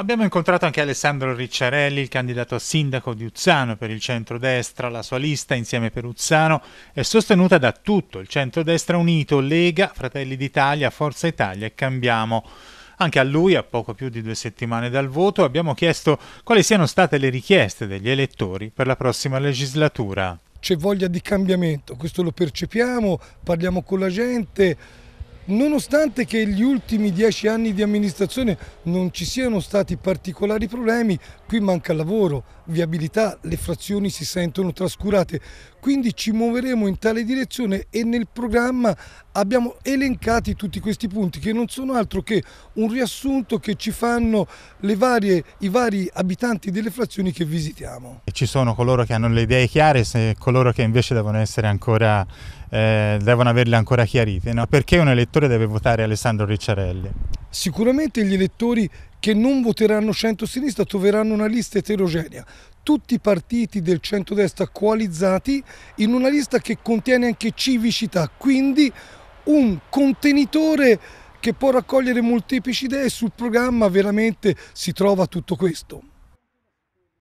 Abbiamo incontrato anche Alessandro Ricciarelli, il candidato a sindaco di Uzzano per il centrodestra. La sua lista, insieme per Uzzano, è sostenuta da tutto il centrodestra unito, Lega, Fratelli d'Italia, Forza Italia e Cambiamo. Anche a lui, a poco più di due settimane dal voto, abbiamo chiesto quali siano state le richieste degli elettori per la prossima legislatura. C'è voglia di cambiamento, questo lo percepiamo, parliamo con la gente, Nonostante che negli ultimi dieci anni di amministrazione non ci siano stati particolari problemi, qui manca lavoro, viabilità, le frazioni si sentono trascurate, quindi ci muoveremo in tale direzione e nel programma abbiamo elencati tutti questi punti che non sono altro che un riassunto che ci fanno varie, i vari abitanti delle frazioni che visitiamo. Ci sono coloro che hanno le idee chiare e coloro che invece devono, ancora, eh, devono averle ancora chiarite, no? perché un elettore elettore deve votare Alessandro Ricciarelli? Sicuramente gli elettori che non voteranno centro-sinistra troveranno una lista eterogenea. Tutti i partiti del centro-destra coalizzati in una lista che contiene anche civicità, quindi un contenitore che può raccogliere molteplici idee sul programma, veramente si trova tutto questo.